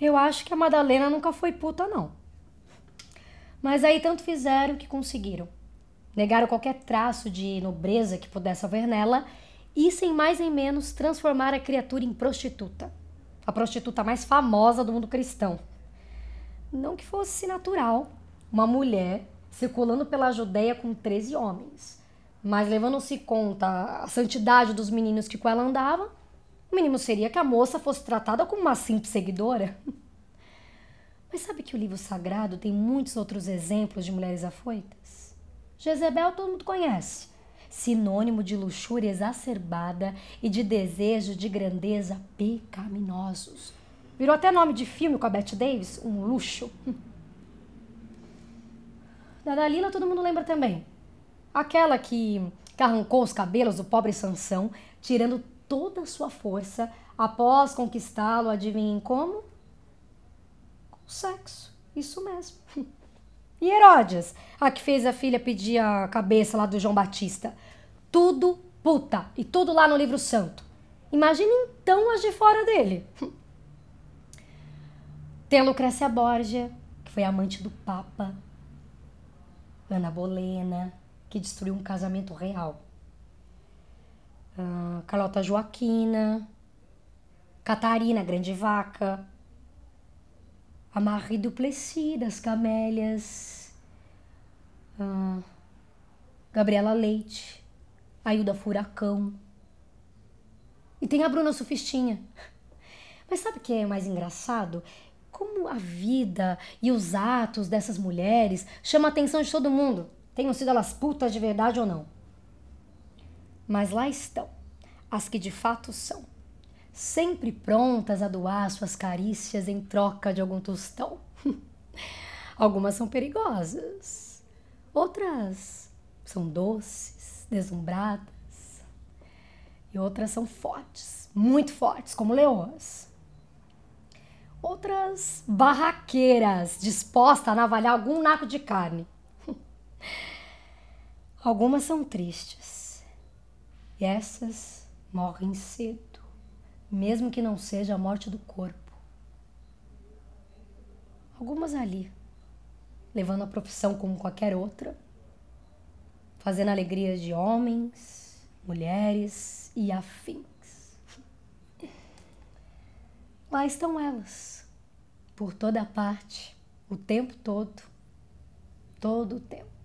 Eu acho que a Madalena nunca foi puta, não. Mas aí tanto fizeram que conseguiram. Negaram qualquer traço de nobreza que pudesse haver nela e, sem mais nem menos, transformar a criatura em prostituta. A prostituta mais famosa do mundo cristão. Não que fosse natural uma mulher circulando pela Judéia com 13 homens. Mas levando-se conta a santidade dos meninos que com ela andavam, o mínimo seria que a moça fosse tratada como uma simples seguidora. Mas sabe que o livro sagrado tem muitos outros exemplos de mulheres afoitas? Jezebel todo mundo conhece, sinônimo de luxúria exacerbada e de desejo de grandeza pecaminosos. Virou até nome de filme com a Bette Davis, um luxo. Da Dalila todo mundo lembra também. Aquela que, que arrancou os cabelos do pobre Sansão, tirando toda a sua força após conquistá-lo, adivinhem como? Com sexo. Isso mesmo. E Heródias a que fez a filha pedir a cabeça lá do João Batista. Tudo puta. E tudo lá no livro santo. Imagina então as de fora dele. Tem Lucrécia Borgia, que foi amante do Papa. Ana Bolena, que destruiu um casamento real. Hum, Carlota Joaquina, Catarina Grande Vaca, a Marie Duplessis das Camélias, a Gabriela Leite, a Furacão. E tem a Bruna Sufistinha. Mas sabe o que é mais engraçado? Como a vida e os atos dessas mulheres chamam a atenção de todo mundo, tenham sido elas putas de verdade ou não. Mas lá estão as que de fato são, sempre prontas a doar suas carícias em troca de algum tostão. Algumas são perigosas, outras são doces, deslumbradas, e outras são fortes, muito fortes, como leões Outras barraqueiras, dispostas a navalhar algum naco de carne. Algumas são tristes, e essas morrem cedo, mesmo que não seja a morte do corpo. Algumas ali, levando a profissão como qualquer outra, fazendo alegrias de homens, mulheres e afins. Lá estão elas, por toda parte, o tempo todo, todo o tempo.